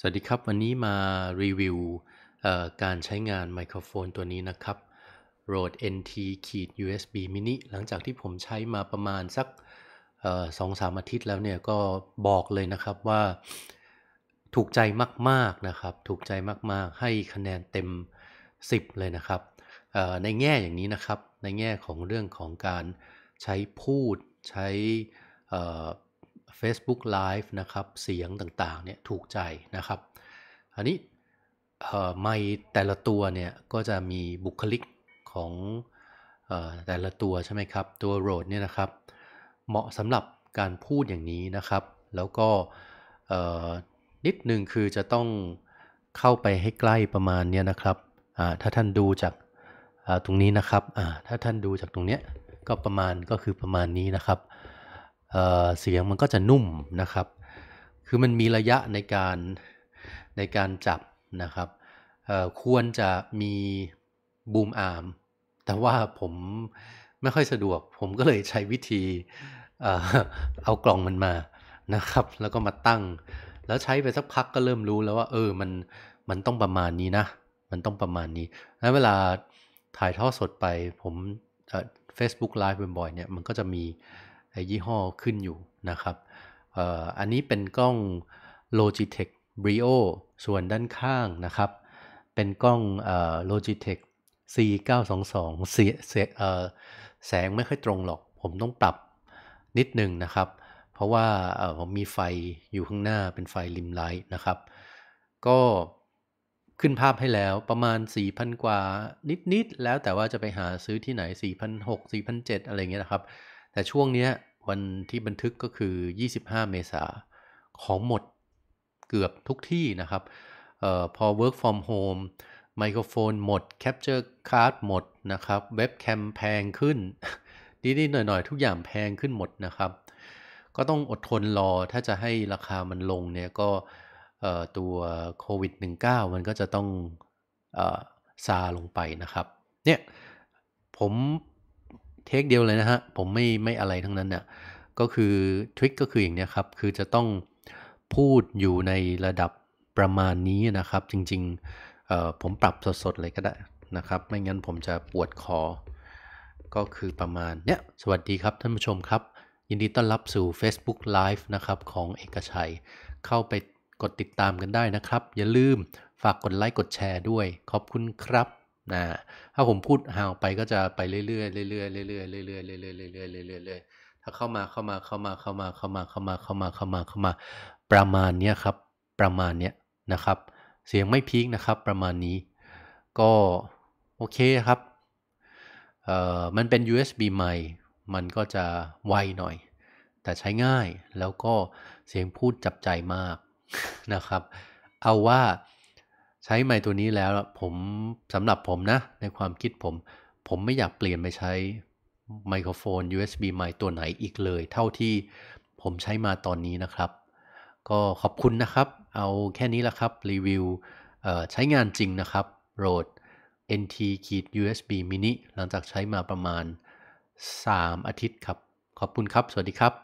สวัสดีครับ วันนี้มารีวิวการใช้งานไมโครโฟนตัวนี้นะครับ Rode NT ขีด USB Mini หลังจากที่ผมใช้มาประมาณสักสองสามอาทิตย์แล้วเนี่ย ก็บอกเลยนะครับว่าถูกใจมาก ๆ นะครับ ถูกใจมาก ๆ ให้คะแนนเต็ม 10 เลยนะครับในแง่อย่างนี้นะครับ ในแง่ของเรื่องของการใช้พูดใช้ Facebook Live นะครับเสียงต่างๆเนี่ยถูกใจนะครับ อันนี้ไม่แต่ละตัวเนี่ยก็จะมีบุคลิกของแต่ละตัวใช่ไหมครับ ตัวโรดเนี่ยนะครับ เหมาะสำหรับการพูดอย่างนี้นะครับ แล้วก็นิดนึงคือจะต้องเข้าไปให้ใกล้ประมาณเนี้ยนะครับถ้าท่านดูจากตรงนี้นะครับ ถ้าท่านดูจากตรงเนี้ยก็ประมาณก็คือประมาณนี้นะครับเสียงมันก็จะนุ่มนะครับ คือมันมีระยะในการในการจับนะครับ ควรจะมีบูมอาร์ม แต่ว่าผมไม่ค่อยสะดวก ผมก็เลยใช้วิธีเอากล่องมันมานะครับ แล้วก็มาตั้ง แล้วใช้ไปสักพักก็เริ่มรู้แล้วว่าเออ มัน มันต้องประมาณนี้นะ มันต้องประมาณนี้ แล้วเวลาถ่ายทอดสดไป ผมเฟซบุ๊กไลฟ์บ่อยๆเนี่ย มันก็จะมียี่ห้อขึ้นอยู่นะครับ อันนี้เป็นกล้อง Logitech Brio ส่วนด้านข้างนะครับ เป็นกล้อง Logitech C922 แสงไม่ค่อยตรงหรอก ผมต้องปรับนิดหนึ่งนะครับ เพราะว่าผมมีไฟอยู่ข้างหน้าเป็นไฟลิมไลท์นะครับ ก็ขึ้นภาพให้แล้วประมาณ 4,000 กว่านิดๆแล้วแต่ว่าจะไปหาซื้อที่ไหน4 0 0 4 7 0 0อะไรเงี้ยนะครับแต่ช่วงเนี้ยวันที่บันทึกก็คือ 25 เมษา ของหมดเกือบทุกที่นะครับออพอ work from home ไมโครโฟน หมด capture card หมดนะครับเว็บแคมแพงขึ้นนิดๆหน่อยๆ ทุกอย่างแพงขึ้นหมดนะครับ ก็ต้องอดทนรอถ้าจะให้ราคามันลงเนี่ยก็ตัวโควิด -19 มันก็จะต้องซาลงไปนะครับ เนี่ยผมเทคเดียวเลยนะฮะผมไม่ไม่อะไรทั้งนั้นนะ่ะก็คือทริคก็คืออย่างนี้ครับ คือจะต้องพูดอยู่ในระดับประมาณนี้นะครับ จริงๆผมปรับสด ๆเลยก็ได้นะครับ ไม่งั้นผมจะปวดคอ ก็คือประมาณเนี้ยสวัสดีครับ ท่านผู้ชมครับ ยินดีต้อนรับสู่ Facebook Live นะครับ ของเอกชัย เข้าไปกดติดตามกันได้นะครับ อย่าลืมฝากกดไลค์กดแชร์ด้วย ขอบคุณครับนะถ้าผมพูด h า w ไปก็จะไปเรื่อยๆเรื่อยๆเรื่อยๆเรื่อยๆเรื่อยๆเรื่อยๆเรื่อยๆเรื่อยๆเรื่อยๆถ้าเข้ามาเข้ามาเข้ามาเข้ามาเข้ามาเข้ามาเข้ามาเข้ามาเข้ามาประมาณเนี้ยครับประมาณเนี้ยนะครับ เสียงไม่พีคนะครับประมาณนี้ ก็โอเคครับเอ่อมันเป็น USB ใหม่มันก็จะไวหน่อย แต่ใช้ง่ายแล้วก็เสียงพูดจับใจมากนะครับ เอาว่าใช้ไมค์ตัวนี้แล้วผมสำหรับผมนะ ในความคิดผม ผมไม่อยากเปลี่ยนไปใช้ไมโครโฟน USB ไมค์ตัวไหนอีกเลย เท่าที่ผมใช้มาตอนนี้นะครับ ก็ขอบคุณนะครับ เอาแค่นี้ละครับ รีวิวใช้งานจริงนะครับโรด NT ขีด USB mini หลังจากใช้มาประมาณ 3 อาทิตย์ครับ ขอบคุณครับ สวัสดีครับ